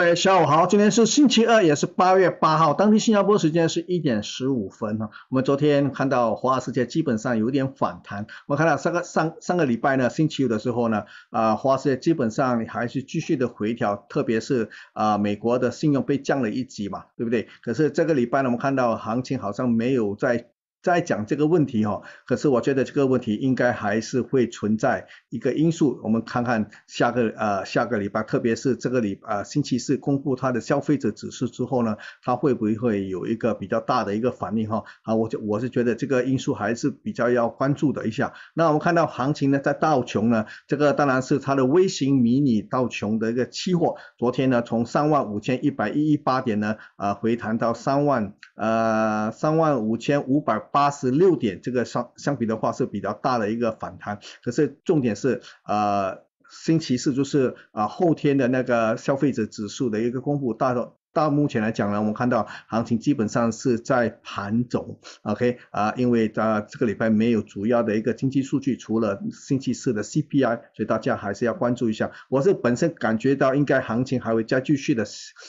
各位下午好，今天是星期二，也是八月八号，当地新加坡时间是一点十五分哈。我们昨天看到华尔街基本上有点反弹，我看到上个上上个礼拜呢，星期五的时候呢，啊，华尔街基本上还是继续的回调，特别是啊，美国的信用被降了一级嘛，对不对？可是这个礼拜呢，我们看到行情好像没有在。在讲这个问题哈，可是我觉得这个问题应该还是会存在一个因素。我们看看下个呃下个礼拜，特别是这个礼呃星期四公布它的消费者指数之后呢，它会不会有一个比较大的一个反应哈？啊，我就我是觉得这个因素还是比较要关注的。一下，那我们看到行情呢在道琼呢，这个当然是它的微型迷你道琼的一个期货，昨天呢从三万五千一百一一八点呢啊回弹到三万呃三万五千五百。八十六点，这个相相比的话是比较大的一个反弹。可是重点是，呃，星期四就是啊，后天的那个消费者指数的一个公布，大到目前来讲呢，我们看到行情基本上是在盘走 o k 啊，因为啊这个礼拜没有主要的一个经济数据，除了星期四的 CPI，所以大家还是要关注一下。我是本身感觉到应该行情还会再继续的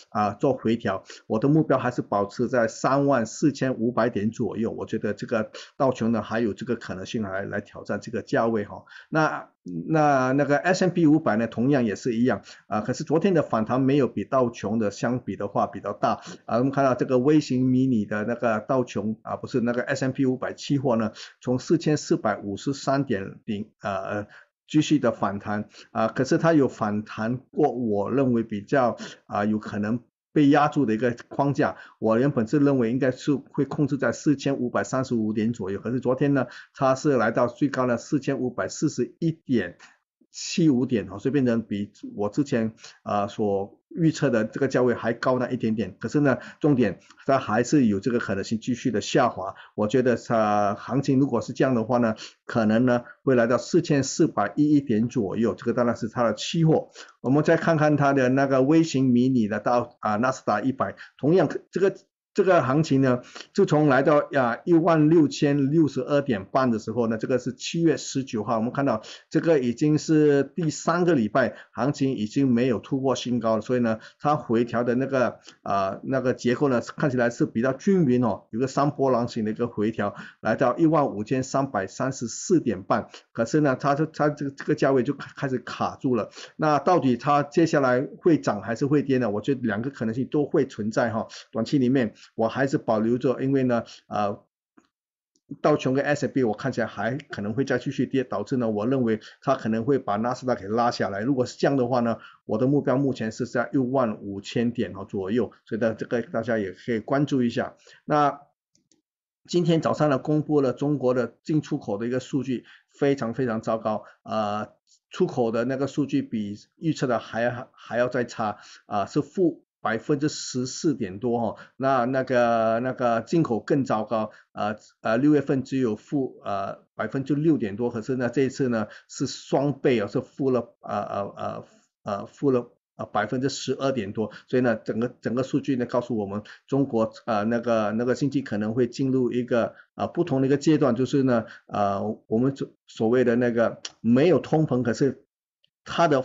啊做回调，我的目标还是保持在三万四千五百点左右，我觉得这个道琼呢还有这个可能性来来挑战这个价位哈。那那那个 S M P 五百呢，同样也是一样啊。可是昨天的反弹没有比道琼的相比的话比较大啊。我们看到这个微型、迷你的那个道琼啊，不是那个 S M P 五百期货呢，从四千四百五十三点零呃继续的反弹啊。可是它有反弹过，我认为比较啊有可能。被压住的一个框架，我原本是认为应该是会控制在四千五百三十五点左右，可是昨天呢，它是来到最高了四千五百四十一点。七五点哦，所以变成比我之前呃所预测的这个价位还高那一点点。可是呢，重点它还是有这个可能性继续的下滑。我觉得它行情如果是这样的话呢，可能呢会来到四千四百一一点左右。这个当然是它的期货。我们再看看它的那个微型、迷你的到啊纳斯达一百，同样这个。这个行情呢，就从来到呀一万六千六十二点半的时候呢，这个是七月十九号，我们看到这个已经是第三个礼拜，行情已经没有突破新高了，所以呢，它回调的那个啊那个结构呢，看起来是比较均匀哦，有个三波浪形的一个回调，来到一万五千三百三十四点半，可是呢，它它这个这个价位就开始卡住了，那到底它接下来会涨还是会跌呢？我觉得两个可能性都会存在哈，短期里面。我还是保留着，因为呢，呃，道琼跟 S&P 我看起来还可能会再继续跌，导致呢，我认为它可能会把纳斯达克拉下来。如果是这样的话呢，我的目标目前是在六万五千点啊左右，所以呢，这个大家也可以关注一下。那今天早上呢，公布了中国的进出口的一个数据，非常非常糟糕，呃，出口的那个数据比预测的还还要再差，啊，是负。百分之十四点多哈，那那个那个进口更糟糕，呃呃，六月份只有负呃百分之六点多，可是呢这一次呢是双倍啊，是负了呃呃呃呃负了百分之十二点多，所以呢整个整个数据呢告诉我们，中国啊那个那个经济可能会进入一个啊不同的一个阶段，就是呢啊我们所谓的那个没有通膨，可是它的。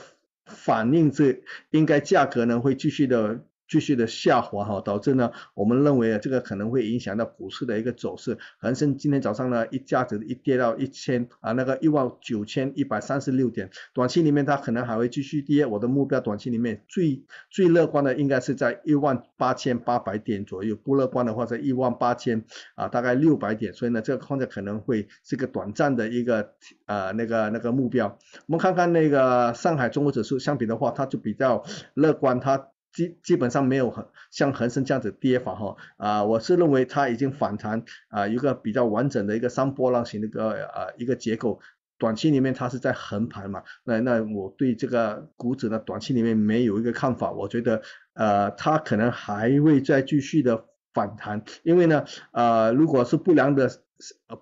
反应这应该价格呢会继续的。继续的下滑哈，导致呢，我们认为啊，这个可能会影响到股市的一个走势。恒生今天早上呢，一下子一跌到一千啊，那个一万九千一百三十六点，短期里面它可能还会继续跌。我的目标短期里面最最乐观的应该是在一万八千八百点左右，不乐观的话在一万八千啊，大概六百点。所以呢，这个框架可能会是个短暂的一个呃那个那个目标。我们看看那个上海综合指数相比的话，它就比较乐观，它。基基本上没有很像恒生这样子跌法哈啊，我是认为它已经反弹啊，一个比较完整的一个三波浪型的一个呃一个结构。短期里面它是在横盘嘛，那那我对这个股指呢短期里面没有一个看法，我觉得呃它可能还会再继续的反弹，因为呢呃如果是不良的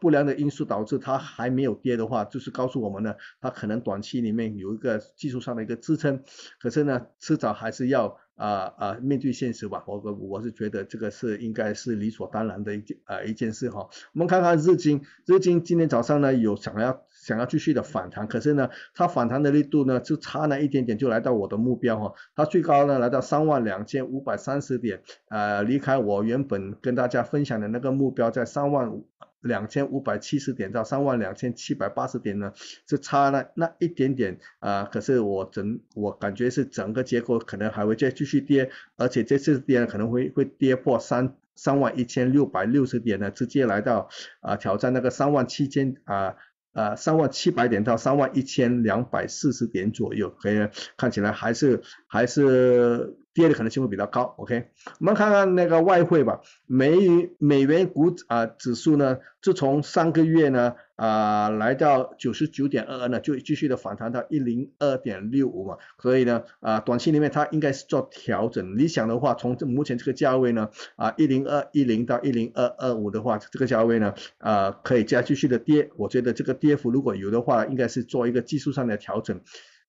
不良的因素导致它还没有跌的话，就是告诉我们呢它可能短期里面有一个技术上的一个支撑，可是呢迟早还是要。啊啊，面对现实吧，我我我是觉得这个是应该是理所当然的一件啊一件事哈。我们看看日经，日经今天早上呢有想要想要继续的反弹，可是呢它反弹的力度呢就差了一点点就来到我的目标哈。它最高呢来到三万两千五百三十点，啊离开我原本跟大家分享的那个目标在三万五。两千五百七十点到三万两千七百八十点呢，是差了那一点点啊。可是我整我感觉是整个结构可能还会再继续跌，而且这次跌可能会会跌破三三万一千六百六十点呢，直接来到啊挑战那个三万七千啊啊三万七百点到三万一千两百四十点左右，可以看起来还是还是。跌的可能性会比较高，OK？我们看看那个外汇吧，美美元股啊指数呢，自从上个月呢啊来到九十九点二二呢，就继续的反弹到一零二点六五嘛，所以呢啊短期里面它应该是做调整，理想的话从这目前这个价位呢啊一零二一零到一零二二五的话，这个价位呢啊可以再继续的跌，我觉得这个跌幅如果有的话，应该是做一个技术上的调整。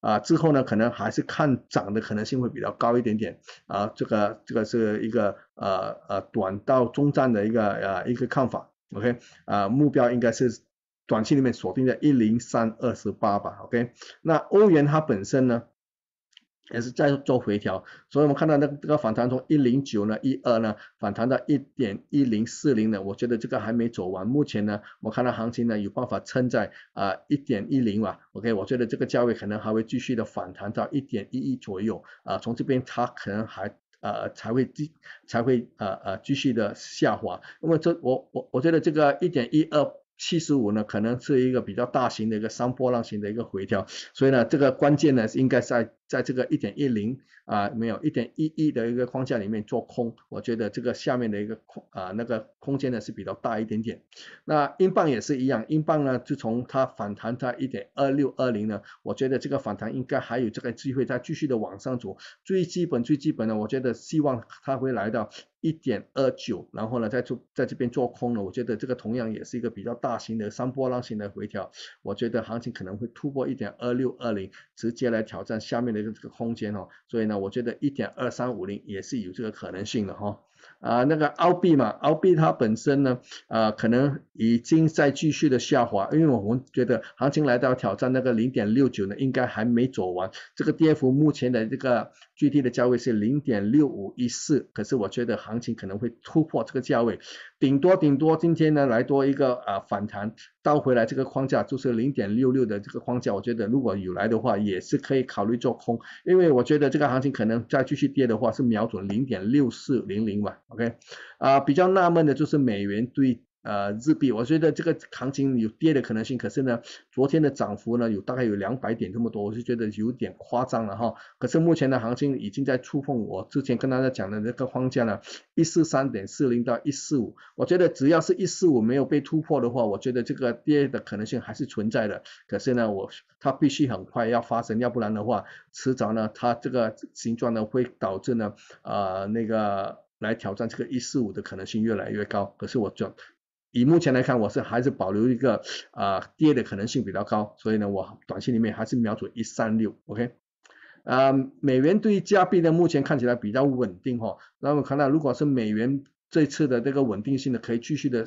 啊，之后呢，可能还是看涨的可能性会比较高一点点。啊，这个这个是一个呃呃短到中站的一个呃一个看法。OK，啊目标应该是短期里面锁定在一零三二十八吧。OK，那欧元它本身呢？也是在做回调，所以我们看到那这个反弹从一零九呢，一二呢反弹到一点一零四零呢，我觉得这个还没走完。目前呢，我看到行情呢有办法撑在啊一点一零吧。o k 我觉得这个价位可能还会继续的反弹到一点一一左右，啊，从这边它可能还呃，才会继才会呃呃继续的下滑。那么这我我我觉得这个一点一二七十五呢，可能是一个比较大型的一个三波浪型的一个回调，所以呢，这个关键呢是应该在。在这个一点一零啊没有一点一一的一个框架里面做空，我觉得这个下面的一个空啊那个空间呢是比较大一点点。那英镑也是一样，英镑呢就从它反弹到一点二六二零呢，我觉得这个反弹应该还有这个机会再继续的往上走。最基本最基本的，我觉得希望它会来到一点二九，然后呢再做在这边做空了，我觉得这个同样也是一个比较大型的三波浪型的回调，我觉得行情可能会突破一点二六二零，直接来挑战下面。那个这个空间哦，所以呢，我觉得一点二三五零也是有这个可能性的哈啊，那个澳币嘛，澳币它本身呢，啊，可能已经在继续的下滑，因为我们觉得行情来到挑战那个零点六九呢，应该还没走完，这个跌幅目前的这个最低的价位是零点六五一四，可是我觉得行情可能会突破这个价位。顶多顶多今天呢来多一个呃反弹，倒回来这个框架就是零点六六的这个框架，我觉得如果有来的话也是可以考虑做空，因为我觉得这个行情可能再继续跌的话是瞄准零点六四零零吧，OK，啊比较纳闷的就是美元对。呃，日币，我觉得这个行情有跌的可能性。可是呢，昨天的涨幅呢，有大概有两百点这么多，我就觉得有点夸张了哈。可是目前的行情已经在触碰我之前跟大家讲的那个框架了，一四三点四零到一四五，我觉得只要是一四五没有被突破的话，我觉得这个跌的可能性还是存在的。可是呢，我它必须很快要发生，要不然的话，迟早呢，它这个形状呢，会导致呢，呃，那个来挑战这个一四五的可能性越来越高。可是我就。以目前来看，我是还是保留一个啊跌的可能性比较高，所以呢，我短期里面还是瞄准一三六，OK？啊，美元对于加币呢，目前看起来比较稳定哈。那我看到，如果是美元这次的这个稳定性呢，可以继续的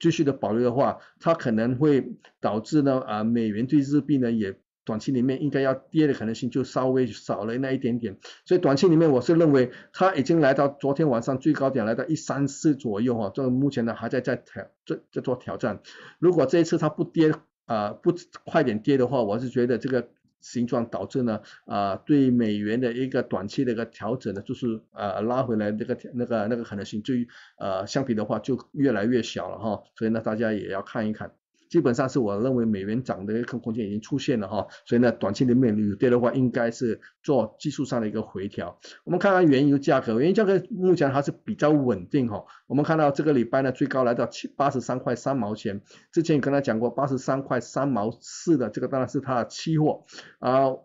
继续的保留的话，它可能会导致呢啊美元对日币呢也。短期里面应该要跌的可能性就稍微少了那一点点，所以短期里面我是认为它已经来到昨天晚上最高点，来到一三四左右哈，这目前呢还在在挑在在做挑战。如果这一次它不跌啊不快点跌的话，我是觉得这个形状导致呢啊对美元的一个短期的一个调整呢就是啊拉回来那个那个那个可能性就呃相比的话就越来越小了哈，所以呢大家也要看一看。基本上是我认为美元涨的一个空间已经出现了哈，所以呢，短期里面有跌的话，应该是做技术上的一个回调。我们看看原油价格，原油价格目前还是比较稳定哈。我们看到这个礼拜呢，最高来到七八十三块三毛钱，之前也跟他讲过八十三块三毛四的，这个当然是它的期货啊。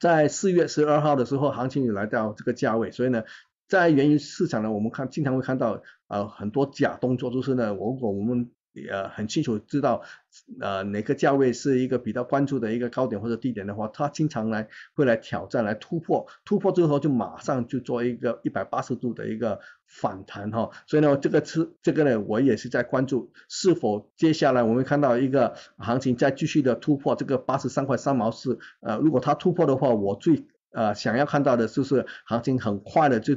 在四月十二号的时候，行情也来到这个价位，所以呢，在原油市场呢，我们看经常会看到呃很多假动作，就是呢，如果我们呃，很清楚知道，呃，哪个价位是一个比较关注的一个高点或者低点的话，他经常来会来挑战，来突破，突破之后就马上就做一个一百八十度的一个反弹哈。所以呢，这个是这个呢，我也是在关注，是否接下来我们看到一个行情再继续的突破这个八十三块三毛四，呃，如果它突破的话，我最呃想要看到的就是行情很快的就。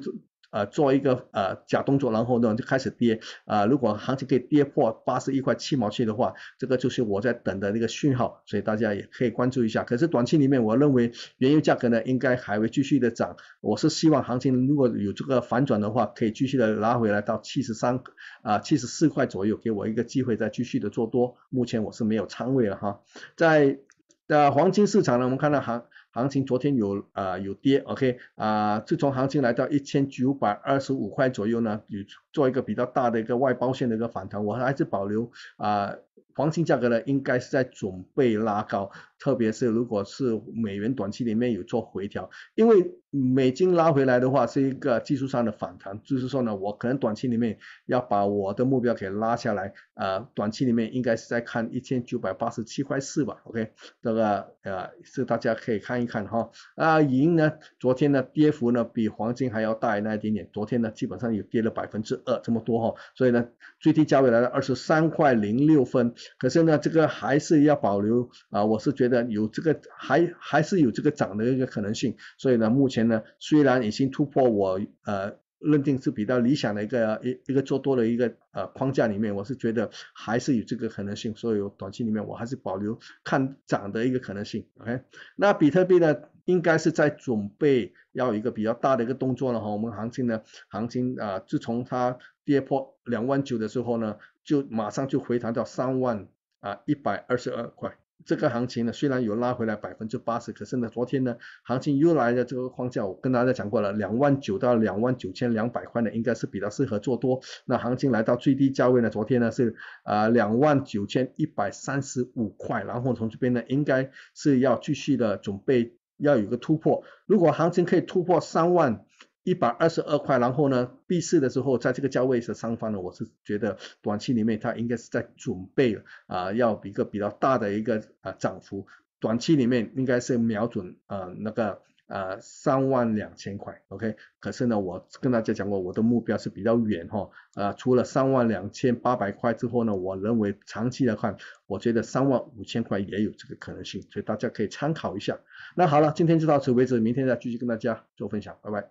呃，做一个呃假动作，然后呢就开始跌。啊，如果行情可以跌破八十一块七毛七的话，这个就是我在等的那个讯号，所以大家也可以关注一下。可是短期里面，我认为原油价格呢应该还会继续的涨。我是希望行情如果有这个反转的话，可以继续的拉回来到七十三啊七十四块左右，给我一个机会再继续的做多。目前我是没有仓位了哈。在的黄金市场呢，我们看到行。行情昨天有啊有跌，OK 啊，自从行情来到一千九百二十五块左右呢，有做一个比较大的一个外包线的一个反弹，我还是保留啊，黄金价格呢应该是在准备拉高。特别是如果是美元短期里面有做回调，因为美金拉回来的话是一个技术上的反弹，就是说呢，我可能短期里面要把我的目标给拉下来，呃，短期里面应该是在看一千九百八十七块四吧，OK，这个呃是大家可以看一看哈。啊，银呢，昨天呢跌幅呢比黄金还要大那一点点，昨天呢基本上也跌了百分之二这么多哈，所以呢最低价位来了二十三块零六分，可是呢这个还是要保留啊，我是觉得。有这个还还是有这个涨的一个可能性，所以呢，目前呢虽然已经突破我呃认定是比较理想的一个一一个做多的一个呃框架里面，我是觉得还是有这个可能性，所以短期里面我还是保留看涨的一个可能性。OK，那比特币呢应该是在准备要一个比较大的一个动作了哈，我们行情呢行情啊自从它跌破两万九的时候呢，就马上就回弹到三万啊一百二十二块。这个行情呢，虽然有拉回来百分之八十，可是呢，昨天呢，行情又来了这个框架，我跟大家讲过了，两万九到两万九千两百块呢，应该是比较适合做多。那行情来到最低价位呢，昨天呢是啊两万九千一百三十五块，然后从这边呢，应该是要继续的准备要有个突破。如果行情可以突破三万。一百二十二块，然后呢，闭市的时候在这个价位的上方呢，我是觉得短期里面它应该是在准备啊，要一个比较大的一个啊涨幅。短期里面应该是瞄准啊那个啊三万两千块，OK。可是呢，我跟大家讲过，我的目标是比较远哈，啊除了三万两千八百块之后呢，我认为长期来看，我觉得三万五千块也有这个可能性，所以大家可以参考一下。那好了，今天就到此为止，明天再继续跟大家做分享，拜拜。